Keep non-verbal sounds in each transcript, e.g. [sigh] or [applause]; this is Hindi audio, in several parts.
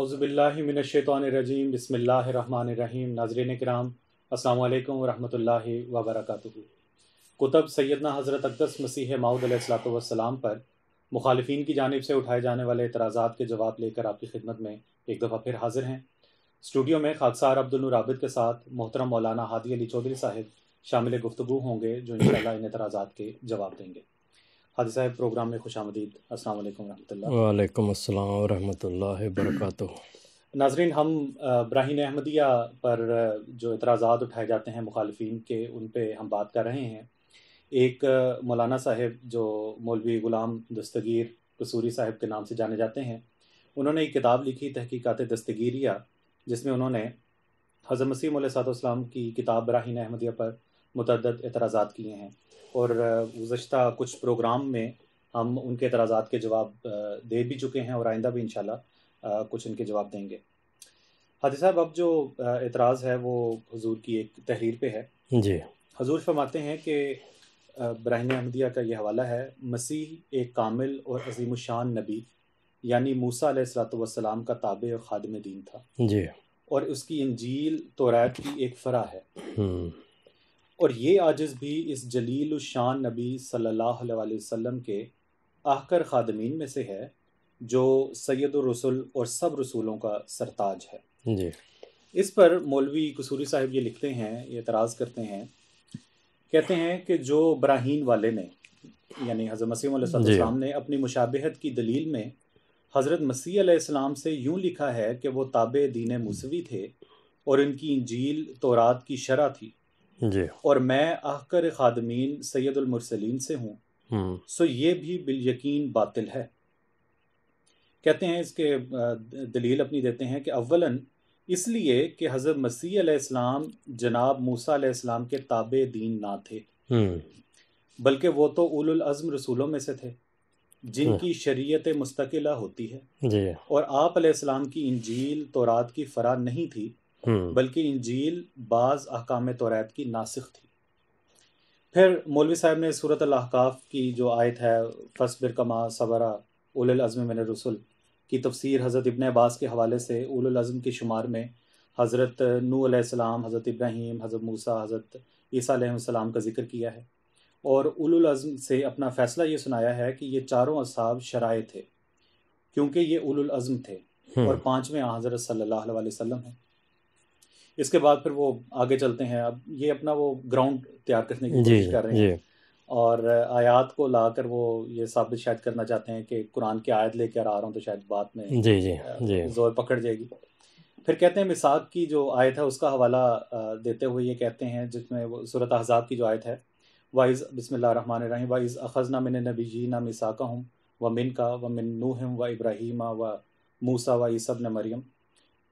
अउज़बिल्लिमिनशैतरजीम बसमीम नाजरन कराम अल्लाम वरहमल वबरक कुतब सैदना हज़रत अकदस मसीह माउदलाम पर मुखालफी की जानब से उठाए जाने वाले एतराज़ा के जवाब लेकर आपकी खिदमत में एक दफ़ा फिर हाजिर हैं स्टूडियो में खादसार अब्दुलराबिद के साथ मोहतरम मौलाना हादी अली चौधरी साहिब शामिल गुफ्तु होंगे जो इन इन एतराज़ा के जवाब देंगे हाजी साहब प्रोग्राम में खुश आमदीद अस्सलाम नाजरीन हम ब्राहिन अहमदिया पर जो इतराज़ात उठाए जाते हैं मुखालफी के उन पर हम बात कर रहे हैं एक मौलाना साहब जो मौलवी ग़ुलाम दस्तगीर कसूरी साहब के नाम से जाने जाते हैं उन्होंने एक किताब लिखी तहकीक़ात दस्तगीरिया जिसमें उन्होंने हज़र मसीम सलाम की किताब ब्राहिन अहमदिया पर मतदद एतराज़ा किए हैं और गुजशत कुछ प्रोग्राम में हम उनके एतराज़ा के जवाब दे भी चुके हैं और आइंदा भी इन शाला कुछ इनके जवाब देंगे हादि साहब अब जो एतराज़ है वो हजूर की एक तहरीर पर है जी हजूर फरमाते हैं कि ब्राहन अहमदिया का यह हवाला है मसीह एक कामिल और अजीम शान नबी यानी मूसा सलाम का ताबे और खादम दीन था जी और उसकी इंजील तो की एक फ़रा है हम्म। और ये आजिज़ भी इस जलील शान नबी सल्लल्लाहु अलैहि वसल्लम के आहकर ख़ादमीन में से है जो सैद रसुल और सब रसूलों का सरताज है जी इस पर मौलवी कसूरी साहब ये लिखते हैं ये एतराज़ करते हैं कहते हैं कि जो ब्राहीन वाले ने यानी हज़रत मसीह अलैहिस्सलाम ने अपनी मुशाबहत की दलील में हज़रत मसीह अलैहिस्सलाम से यूँ लिखा है कि वो ताब दीन मूसवी थे और इनकी इंजील तोरात की शरह थी और मैं आहकर खादमीन सैदुलमरसलिन से हूँ हम्म। सो ये भी बिल यकीन बातिल है कहते हैं इसके दलील अपनी देते हैं कि अव्वलन इसलिए कि हज़रत मसीह इस्लाम जनाब मूसा इस्लाम के ताबे दीन ना थे हम्म। बल्कि वो तो उलुल अज़म रसूलों में से थे जिनकी हम्म। शरीयत मुस्तकिला होती है और आप अलैहिस्सलाम की इंजील तौरात की फरा नहीं थी हम्म। बल्कि इंजील बाज अहकाम तौरात की नासिक थी फिर मौलवी साहब ने सूरत अहकाफ की जो आयत है बिर कमा सबरा उल अज़म मिन रसुल की तफसीर हज़रत इबन अब्बास के हवाले से उल अज़म के शुमार में हज़रत नू अलैहिस्सलाम हज़रत इब्राहिम हज़रत मूसा हज़रत ईसा सलाम का जिक्र किया है और उल अज़म से अपना फ़ैसला ये सुनाया है कि ये चारों असाब शराय थे क्योंकि ये उल अज़म थे हम्म। और पाँचवें हज़रत सल्लल्लाहु अलैहि वसल्लम हैं इसके बाद फिर वो आगे चलते हैं अब ये अपना वो ग्राउंड तैयार करने की कोशिश कर रहे हैं और आयात को ला कर वो ये साबित शायद करना चाहते हैं कि कुरान की आयत लेकर आ रहा हूँ तो शायद बात में जी जी जी जोर पकड़ जाएगी फिर कहते हैं मिसाक की जो आयत है उसका हवाला देते हुए ये कहते हैं जिसमें वो सूरत अहजाब की जो आयत है वाइज़ बसमान रही वाइज़ अखजना मिन नबी जी ना मिसाक हूँ व मिन का व मिन हम व इब्राहिमा व मूसा व ईसब न मरियम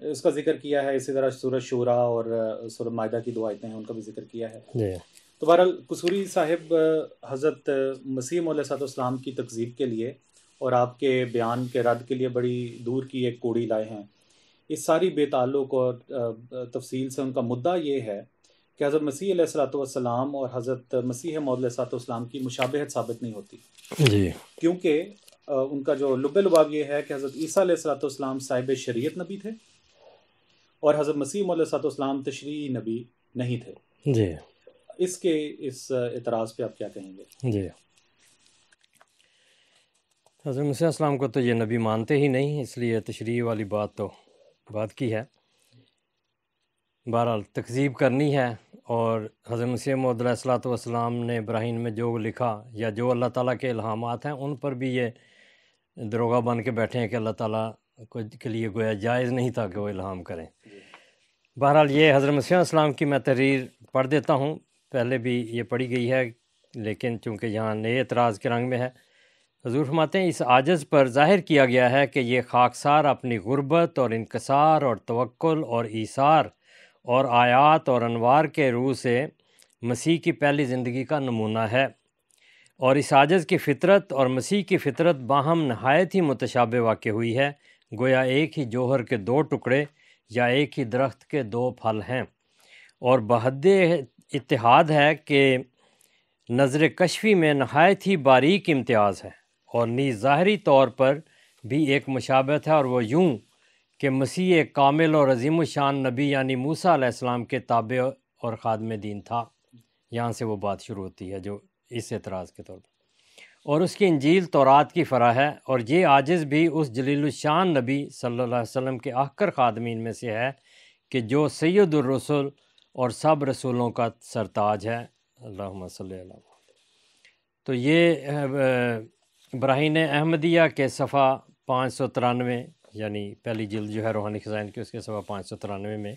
उसका जिक्र किया है इसी तरह सूरज शुरा और सूरज मायदा की दो हैं उनका भी जिक्र किया है तो बहरहाल कसूरी साहिब हज़रत मसीह सलाम की तकजीब के लिए और आपके बयान के रद्द के लिए बड़ी दूर की एक कोड़ी लाए हैं इस सारी बेताल्लुक और तफसील से उनका मुद्दा ये है कि हज़रत मसीह सलाम और हज़रत मसीह मौलाम की मुशाबहत साबित नहीं होती जी क्योंकि उनका जो लुब लबाव ये है कि हज़रत ईसा सलाम साहिब शरीत नबी थे और हज़रत मसीम सलाम तशरी नबी नहीं थे जी इसके इस इतराज़ पे आप क्या कहेंगे जी हज़रत मसीम को तो ये नबी मानते ही नहीं इसलिए तशरी वाली बात तो बात की है बहरहाल तकजीब करनी है और हज़रत मसीह सलाम ने इब्राहिम में जो लिखा या जो अल्लाह ताला के इल्हामात हैं उन पर भी ये दरोगा बन के बैठे हैं कि अल्लाह ताला कुछ के लिए गोया जायज़ नहीं था कि वो इल्हाम करें बहरहाल ये हज़रत मसीम की मैं तहरीर पढ़ देता हूँ पहले भी ये पढ़ी गई है लेकिन चूँकि यहाँ नए एतराज़ के रंग में है हजूर फमाते हैं इस आजज़ पर जाहिर किया गया है कि ये खाकसार अपनी ग़ुरबत और इनकसार और तवक्ल और ईसार और आयात और अनवार के रूह से मसीह की पहली ज़िंदगी का नमूना है और इस आजज़ की फ़ितरत और मसीह की फ़ितरत बाहम नहायत ही मुतशाबे वाक़ हुई है गोया एक ही जौहर के दो टुकड़े या एक ही दरख्त के दो फल हैं और बहद इतिहाद है कि नज़र कशफी में नहायत ही बारीक इम्तियाज़ है और नी ज़ाहरी तौर पर भी एक मशाबत है और वह यूँ कि मसीह कामिल और अजीम शान नबी यानी मूसा आसमाम के ताबे और ख़ादम दीन था यहाँ से वो बात शुरू होती है जो इस एतराज़ के तौर पर और उसकी इंजील तौरात की फ़रा है और ये आजिज़ भी उस जलीलशान नबी सल्लल्लाहु अलैहि वसल्लम के आकर ख़ादमीन में से है कि जो सैदुर सैदुलरसुल और सब रसूलों का सरताज है अल्लाह सल तो ये ब्राहन अहमदिया के सफ़ा पाँच सौ तिरानवे यानी पहली जल्द जो है रूहानी खजान की उसके सफ़ा पाँच सौ तिरानवे में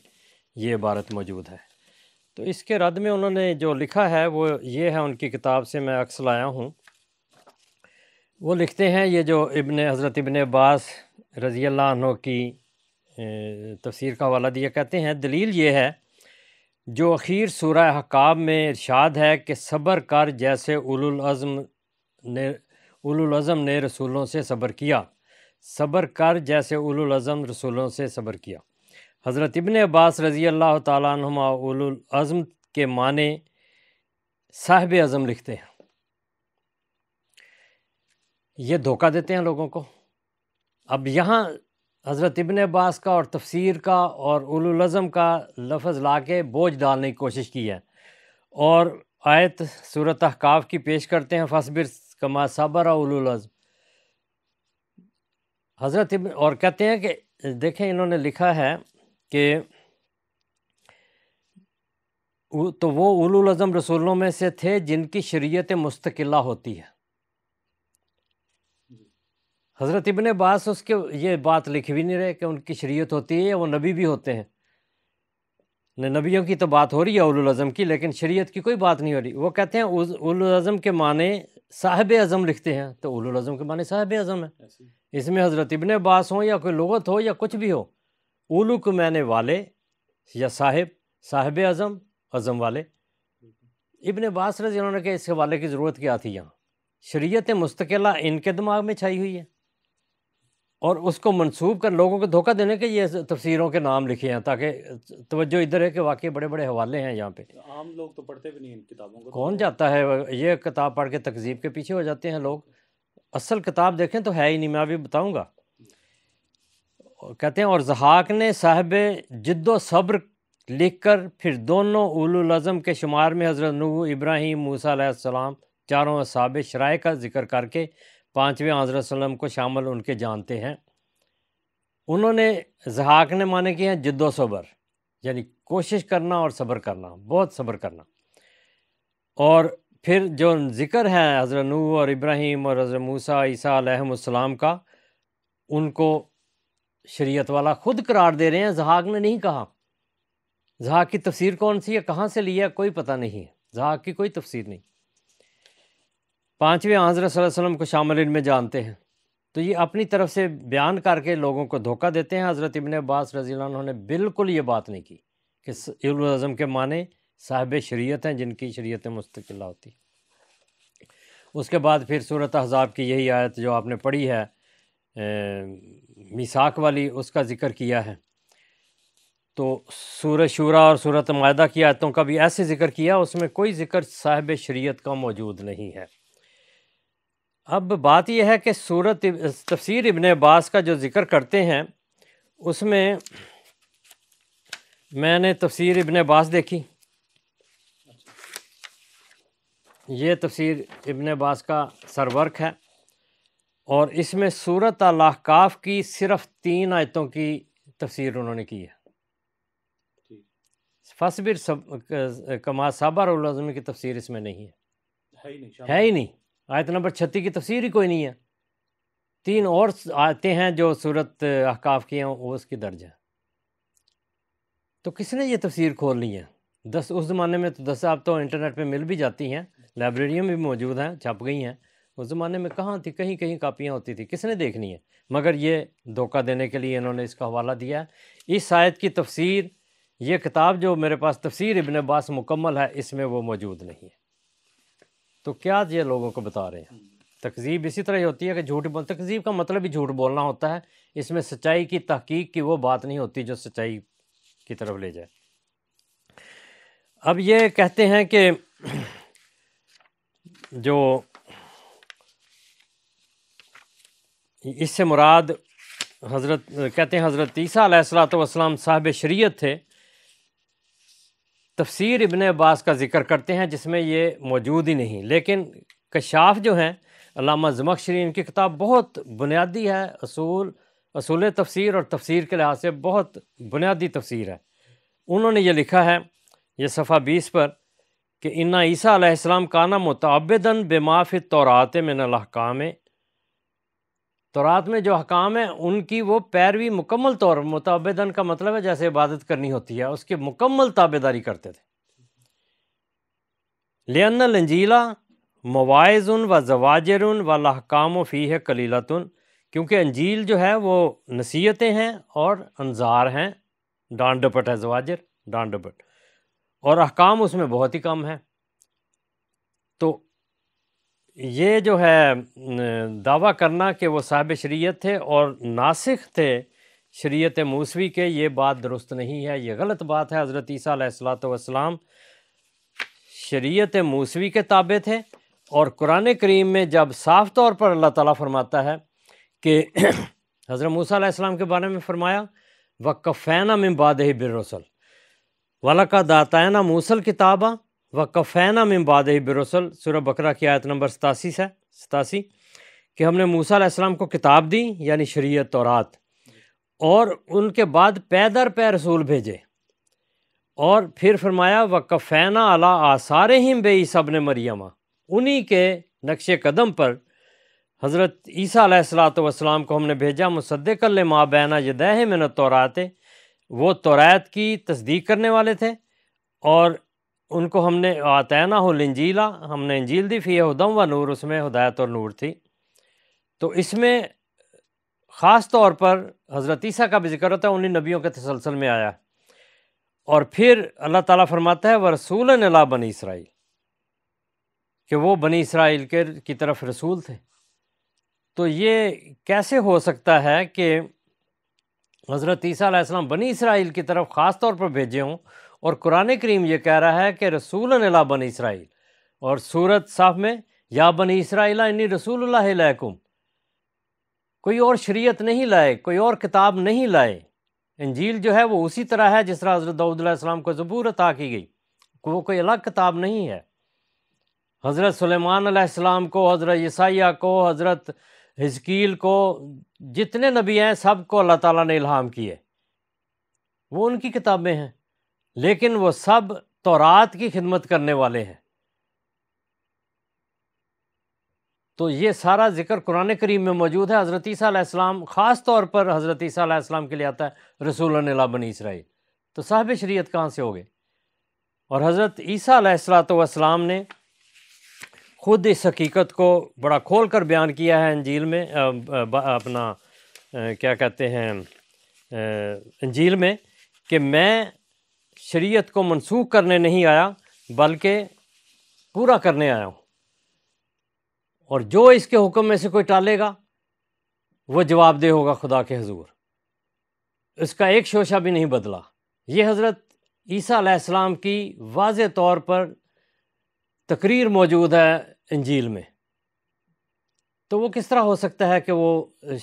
ये इबारत मौजूद है तो इसके रद्द में उन्होंने जो लिखा है वो ये है उनकी किताब से मैं अक्स लाया हूँ वो लिखते हैं ये जो इबन हज़रत इबन अब्बास रज़ी अल्लाह की तफसीर का हवाला दिया कहते हैं दलील ये है जो अखीर सूरह हकाब में इरशाद है कि सब्र कर जैसे उलज़म ने उलम ने रसूलों से सब्र किया सब्र कर जैसे उलम रसूलों से सब्र किया हज़रत इबन अब्बास रज़ी अल्लाह तुम उलज़म के माने साहब अज़म लिखते हैं ये धोखा देते हैं लोगों को अब यहाँ हज़रत इबन अब्बास का और तफसीर का और उलज़म का लफज ला के बोझ डालने की कोशिश की है और आयत सूरत अहकाफ़ की पेश करते हैं फसबिर कमा सबर उलज़म हज़रत इब और कहते हैं कि देखें इन्होंने लिखा है कि तो वो उलज़म रसूलों में से थे जिनकी शरीयत मुस्तकिल्ला होती है हज़रत इबन बास उसके ये बात लिख भी नहीं रहे कि उनकी शरीयत होती है या वो नबी भी होते हैं न नबियों की तो बात हो रही है अज़म की लेकिन शरीयत की कोई बात नहीं हो रही वो कहते हैं अजम के माने साहब अज़म लिखते हैं तो अजम के माने साहब अज़म है इसमें हज़रत इबन बास हो या कोई लगत हो या कुछ भी हो उलू को मैने वाले या साहिब साहब अज़म अज़म वाले इबन बास रजी उन्होंने कहा इस हवाले की ज़रूरत क्या थी यहाँ शरीयत मुस्तकिला इनके दिमाग में छाई हुई है और उसको मनसूब कर लोगों को धोखा देने के ये तफसीरों के नाम लिखे हैं ताकि तवज्जो इधर है कि वाकई बड़े बड़े हवाले हैं यहाँ पे आम लोग तो पढ़ते भी नहीं इन किताबों को तो। कौन जाता है ये किताब पढ़ के तकजीब के पीछे हो जाते हैं लोग असल किताब देखें तो है ही नहीं मैं अभी बताऊँगा कहते हैं और जहाक ने साहब जद्दोसब्र लिख कर फिर दोनों उलम के शुमार में हज़रत नू इब्राहिम मूसा सलाम चारों साब शराय का जिक्र करके पाँचवें हज़रत वसलम को शामिल उनके जानते हैं उन्होंने जहाक ने माने किए हैं ज़द्दोसबर यानी कोशिश करना और सब्र करना बहुत सब्र करना और फिर जो ज़िक्र है हज़रत नू और इब्राहीम और हज़रत मूसा ईसा का उनको शरीयत वाला ख़ुद करार दे रहे हैं जहाक ने नहीं कहा जहाक की तफसीर कौन सी है कहाँ से लिया कोई पता नहीं है जहाक की कोई तफसीर नहीं पाँचवें हज़रत सल्लम को शामिल में जानते हैं तो ये अपनी तरफ से बयान करके लोगों को धोखा देते हैं हज़रत इबन अब्बास रजी ने बिल्कुल ये बात नहीं की कि अज़म के माने साहब शरीयत हैं जिनकी शरीयत मुस्तकिल होती उसके बाद फिर सूरत हज़ाब की यही आयत जो आपने पढ़ी है मिसाक वाली उसका ज़िक्र किया है तो सूरत शुरा और सूरत माह की आयतों का भी ऐसे ज़िक्र किया उसमें कोई ज़िक्र साहब शरीत का मौजूद नहीं है अब बात यह है कि सूरत तफसीर इबन अब्बास का जो ज़िक्र करते हैं उसमें मैंने तफसीर इबन अब्बास देखी ये तफसीर इबन अब्बास का सरवर्क है और इसमें सूरत अलाहकाफ की सिर्फ तीन आयतों की तफसीर उन्होंने की है फसबिर सब कमा साबर की तफसीर इसमें नहीं है है ही नहीं, है ही नहीं। आयत नंबर छत्तीस की तफसीर ही कोई नहीं है तीन और आते हैं जो सूरत अहकाफ की हैं वो उसकी दर्ज है तो किसने ये तफसीर खोल ली है दस उस ज़माने में तो दस आप तो इंटरनेट पे मिल भी जाती हैं लाइब्रेरियों में भी मौजूद हैं छप गई हैं उस ज़माने में कहाँ थी कहीं कहीं कापियाँ होती थी किसने देखनी है मगर ये धोखा देने के लिए इन्होंने इसका हवाला दिया है इस आयत की तफसीर ये किताब जो मेरे पास तफसीर इबन अब्बास मुकम्मल है इसमें वो मौजूद नहीं है तो क्या ये लोगों को बता रहे हैं तकजीब इसी तरह ही होती है कि झूठ बोल तकजीब का मतलब ही झूठ बोलना होता है इसमें सच्चाई की तहकीक की वो बात नहीं होती जो सच्चाई की तरफ ले जाए अब ये कहते हैं कि जो इससे मुराद हज़रत कहते हैं हज़रत ईसा सलात वसलाम साहब शरीयत थे तफसीर इबन अब्बास का ज़िक्र करते हैं जिसमें ये मौजूद ही नहीं लेकिन कशाफ जो हैं अलामा जमकशरी इनकी किताब बहुत बुनियादी है असूल असूल तफसीर और तफसीर के लिहाज से बहुत बुनियादी तफसीर है उन्होंने ये लिखा है ये सफ़ा बीस पर कि इन्ना ईसा आसमाम काना मुतबदन बेमाफ़ तौरात में तोरात में जो हकाम हैं उनकी वो पैरवी मुकम्मल तौर मुताबदन का मतलब है जैसे इबादत करनी होती है उसकी मुकम्मल ताबेदारी करते थे लेन लंजीला उन व जवाजर व लहकाम फ़ी है कलीला क्योंकि अंजील जो है वो नसीहतें हैं और अनजार हैं डांडपट है जवाजर डांडपट और अहकाम उसमें बहुत ही कम है तो ये जो है दावा करना कि वो साहब शरीयत थे और नासिक थे शरीयत मूसवी के ये बात दुरुस्त नहीं है ये गलत बात है हज़रत ईसीलाम शरीयत मूसवी के ताबे थे और कुरान करीम में जब साफ तौर पर अल्लाह ताला फरमाता है कि [clears throat] हज़रत मूसम के बारे में फ़रमाया व कफ़ैना में बाद ही रसल वाला का दाताना मूसल किताबा व कफ़ैना में बाद बरसल सुर बकरा की आयत नंबर सतासी से सतासी कि हमने मूसा अलैहिस्सलाम को किताब दी यानी शरीयत तौरात और उनके बाद पैदर पै रसूल भेजे और फिर फरमाया व कफ़ैना अला आसार हिम बे सब ने मरियमा उन्हीं के नक्श कदम पर हज़रत ईसा अलैहिस्सलाम को हमने भेजा मुसद्दकल माँ बैना जदैह मिन तौरात वो तौरात की तस्दीक करने वाले थे और उनको हमने ना हो लंजीला हमने इंजील दी फ़ी हदम व नूर उसमें हदायत और नूर थी तो इसमें ख़ास तौर पर हज़रत ईसा का भी जिक्र होता है उन्हीं नबियों के तसलसल में आया और फिर अल्लाह ताला फरमाता है व रसूल नला बनी इसराइल कि वो बनी इसराइल के की तरफ रसूल थे तो ये कैसे हो सकता है कि हज़रत ईसा बनी इसराइल की तरफ ख़ास तौर पर भेजे हों और कुरान करीम ये कह रहा है कि रसूल अला बन इसराइल और सूरत साफ में या बन इसराइला इन्नी रसूल लकुम कोई और शरीयत नहीं लाए कोई और किताब नहीं लाए इंजील जो है वो उसी तरह है जिस तरह हज़रत दाऊदम को ज़बूर अता की गई वो कोई अलग किताब नहीं है हज़रत सलेमान को हज़रत यसाया को हज़रत हजकील को जितने नबी हैं सब को अल्लाह ताला ने इल्हाम किए वो उनकी किताबें हैं लेकिन वो सब तौरात की खिदमत करने वाले हैं तो ये सारा जिक्र कुरान करीम में मौजूद है हज़रत ईसीम ख़ास तौर पर हज़रत ईसीम के लिए आता है रसूल बनी इसराइल तो साहब शरीत कहाँ से हो गए और हज़रत ईसीम ने ख़ुद इस हकीकत को बड़ा खोल कर बयान किया है अंजील में अपना क्या कहते हैं अंजील में कि मैं शरीयत को मनसूख करने नहीं आया बल्कि पूरा करने आया हूँ और जो इसके हुक्म में से कोई टालेगा वो जवाबदेह होगा खुदा के हजूर इसका एक शोशा भी नहीं बदला ये हज़रत ईसा अलैहिस्सलाम की वाज तौर पर तकरीर मौजूद है इंजील में तो वो किस तरह हो सकता है कि वो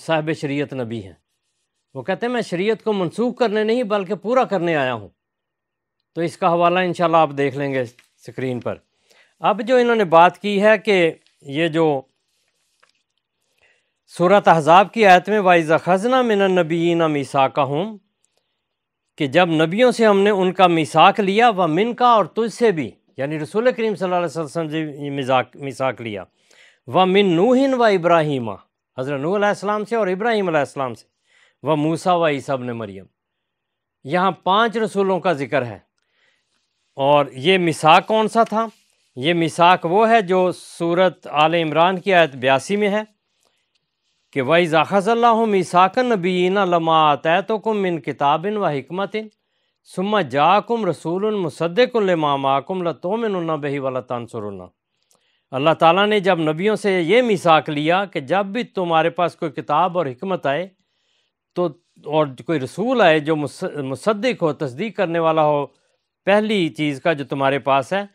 साहब शरीयत नबी हैं वो कहते हैं मैं शरीयत को मनसूख करने नहीं बल्कि पूरा करने आया हूँ तो इसका हवाला इन आप देख लेंगे स्क्रीन पर अब जो इन्होंने बात की है कि ये जो सूरत अहजाब की आयत में वाइज़ ख़जना मिन नबीना मिसाका हूँ कि जब नबियों से हमने उनका मिसाक लिया व मिन का और तुझसे भी यानी रसूल करीम सल्लल्लाहु से मिजाक मिसाक लिया व मिन नूहिन व इब्राहिमा हज़रत नू अलैहिस्सलाम से और इब्राहिम से व मूसा व ईसब ने मरियम यहाँ पाँच रसूलों का ज़िक्र है और ये मिसाक कौन सा था ये मिसाक वो है जो सूरत आल इमरान की आयत बयासी में है कि वही ज़ाखल मिसाकन नबीन लमातकुम मिन किताबिन व हमतिन सुमा जाकुम रसूल मुसदकमाकुम लतोमिन बही वलतनसरना अल्लाह ताला ने जब नबियों से ये मिसाक लिया कि जब भी तुम्हारे पास कोई किताब और हमत आए तो और कोई रसूल आए जो मुसदक हो तस्दीक करने वाला हो पहली चीज़ का जो तुम्हारे पास है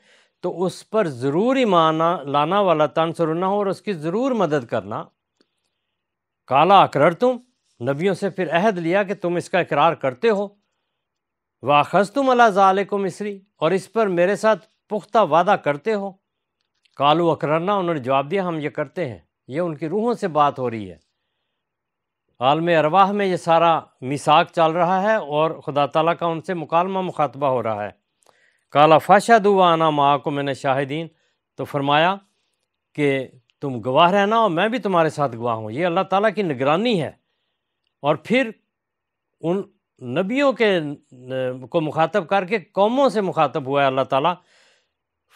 तो उस पर ज़रूर माना लाना वाला तन सुरना हो और उसकी ज़रूर मदद करना काला अकरर तुम नबियों से फिर अहद लिया कि तुम इसका इकरार करते हो वाखज तुम अला को मिसरी और इस पर मेरे साथ पुख्ता वादा करते हो कालू अकरना उन्होंने जवाब दिया हम ये करते हैं ये उनकी रूहों से बात हो रही है आलम अरवाह में ये सारा मिसाक चल रहा है और खुदा तला का उनसे मुकालमा मुखातबा हो रहा है काला फाशा दुआ आना माँ को मैंने शाहिदीन तो फरमाया कि तुम गवाह रहना और मैं भी तुम्हारे साथ गवाह हूँ ये अल्लाह ताला की निगरानी है और फिर उन नबियों के को मुखातब करके कौमों से मुखातब हुआ है अल्लाह ताला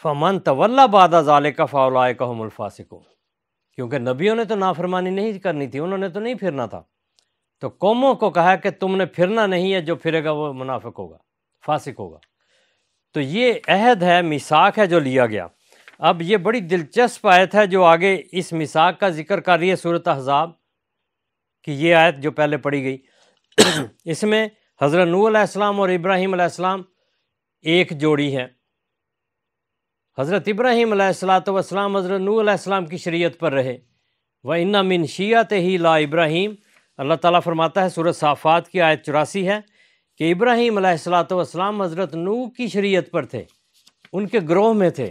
फमन तवल्ला बादा ज़ाले का फ़ाउलाए का हमलफासिको क्योंकि नबियों ने तो नाफरमानी नहीं करनी थी उन्होंने तो नहीं फिरना था तो कौमों को कहा कि तुमने फिरना नहीं है जो फिरेगा वो मुनाफिक होगा फासिक होगा तो ये अहद है मिसाक है जो लिया गया अब ये बड़ी दिलचस्प आयत है जो आगे इस मिसाक का जिक्र कर रही है सूरत हजाब कि ये आयत जो पहले पढ़ी गई [clears throat] इसमें हज़रत नूसम और इब्राहीम एक जोड़ी हैं हज़रत इब्राहिम सलाम हज़रत नूसम की शरीयत पर रहे व इन्ना मिन शीत ही ला इब्राहीम अल्लाह ताला फरमाता है सूरत साफ़ात की आयत चौरासी है कि इब्राहीम सलाम हज़रत नू की शरीयत पर थे उनके ग्रोह में थे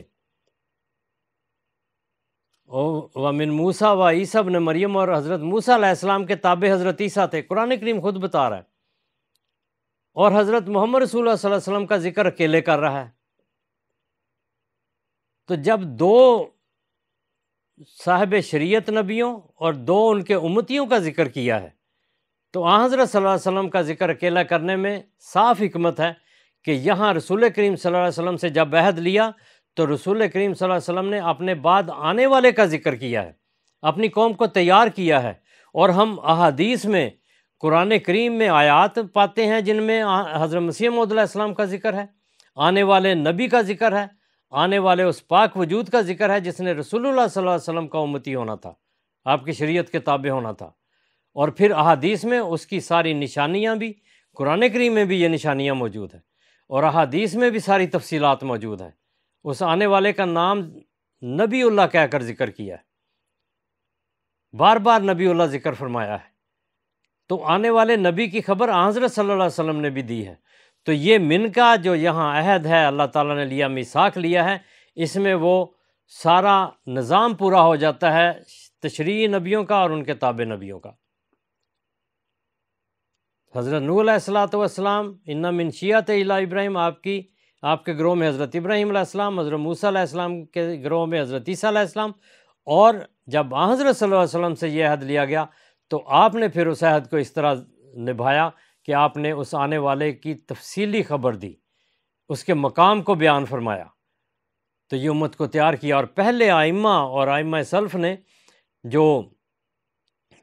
और व मिन मूसा व ईसा ने मरियम और हज़रत मूसा के ताब हज़रत ईसा थे कुरान करीम ख़ुद बता रहा है और हज़रत मोहम्मद रसूल वसम का ज़िक्र अकेले कर रहा है तो जब दो साहब शरीयत नबियों और दो उनके उम्मतियों का जिक्र किया है तो हज़रत वसल्लम का जिक्र अकेला करने में साफ हमत है कि यहाँ रसूल करीम वसल्लम से जब अहद लिया तो रसूल करीम वसल्लम ने अपने बाद आने वाले का जिक्र किया है अपनी कौम को तैयार किया है और हम अहादीस में कुरान करीम में आयात पाते हैं जिनमें हज़रत मसीम का जिक्र है आने वाले नबी का जिक्र है आने वाले उस पाक वजूद का जिक्र है जिसने रसूलुल्लाह सल्लल्लाहु अलैहि वसल्लम का उम्मती होना था आपकी शरीयत के ताबे होना था और फिर अहादीस में उसकी सारी निशानियाँ भी कुरान करीम में भी ये निशानियाँ मौजूद हैं और अहादीस में भी सारी तफसीलात मौजूद हैं उस आने वाले का नाम नबील्ला कहकर जिक्र किया है बार बार नबील्ला जिक्र फरमाया है तो आने वाले नबी की खबर हज़रत सल्लल्लाहु अलैहि वसल्लम ने भी दी है तो ये मिन का जो यहाँ अहद है अल्लाह ताला ने लिया मिसाक लिया है इसमें वो सारा निज़ाम पूरा हो जाता है तशरी नबियों का और उनके ताब नबियों का हज़रत नूसलातम इन्ना मिन शियात इला इब्राहिम आपकी आपके ग्रोह में हज़रत इब्राहिम आसमाम हज़रत मूसम के ग्रोह में हज़रत ईसीम और जब हज़रत वसम से यह अहद लिया गया तो आपने फिर उस अहद को इस तरह निभाया कि आपने उस आने वाले की तफसीली ख़बर दी उसके मकाम को बयान फरमाया तो ये उम्मत को तैयार किया और पहले आइमा और आइमा सल्फ ने जो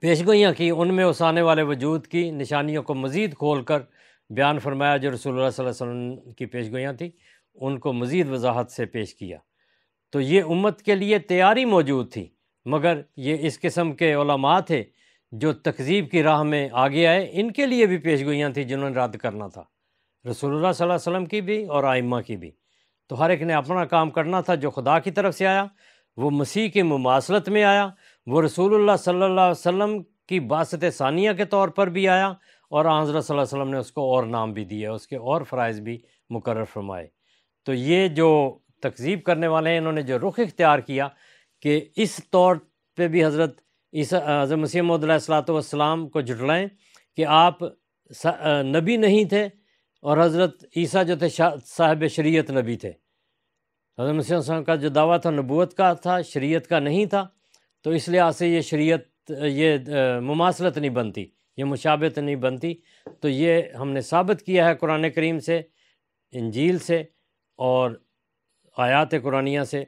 पेशगोइयाँ की उनमें उस आने वाले वजूद की निशानियों को मज़ीद खोल कर बयान फरमाया जो रसूल वसम की पेशगोइयाँ थी उनको मज़ीद वजाहत से पेश किया तो ये उम्मत के लिए तैयारी मौजूद थी मगर ये इस किस्म के थे जो तकजीब की राह में आगे आए इनके लिए भी पेश गोइयाँ थी जिन्होंने रद्द करना था रसोल्ला सल्लम की भी और आइमा की भी तो हर एक ने अपना काम करना था जो खुदा की तरफ से आया वो मसीह के मुमासलत में आया वो रसूलुल्लाह सल्लल्लाहु अलैहि वसल्लम की बासत सानिया के तौर पर भी आया और हज़रत वसल्लम ने उसको और नाम भी दिया उसके और फ़रज़ भी मुकर फरमाए तो ये जो तकजीब करने वाले हैं इन्होंने जो रुख इख्तियार किया कि इस तौर पर भी हज़रत ईसा हज़रत मसीह मदलाम को जुटलाएँ कि आप नबी नहीं थे और हज़रत ईसा जो थे साहब शरीयत नबी थे हज़रत मसीह का जो दावा था नबूत का था शरीयत का नहीं था तो इस लिहाज से ये शरीयत ये मुमासलत नहीं बनती ये मुशाबत नहीं बनती तो ये हमने साबित किया है कुरान करीम से इंजील से और आयात कुरानिया से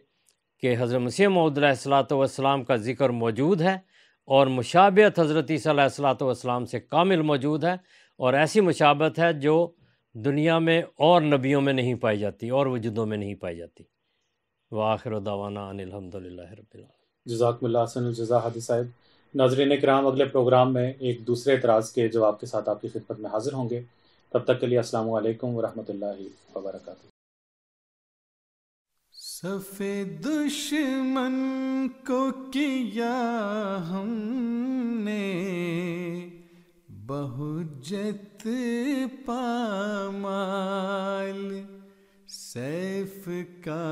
कि हज़रत मसीह मौदलाम का ज़िक्र मौजूद है और मुशाबत हज़रत सलाम से कामिल मौजूद है और ऐसी मुशाबत है जो दुनिया में और नबियों में नहीं पाई जाती और वजूदों में नहीं पाई जाती आखिर दावाना अनिलहमदिल्ला रबीआल जजाकमल्लाजा हादी साहब नाजरन कराम अगले प्रोग्राम में एक दूसरे एतराज़ के जवाब के साथ आपकी खिदमत में हाजिर होंगे तब तक के लिए असल वरहमल वर्का सफेद दुश्मन को किया हमने बहुजत पामाल सैफ का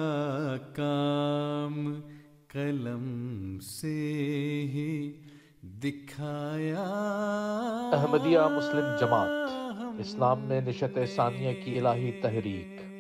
काम कलम से ही दिखाया अहमदिया मुस्लिम जमात इस्लाम में निशत सानिया की इलाही तहरीक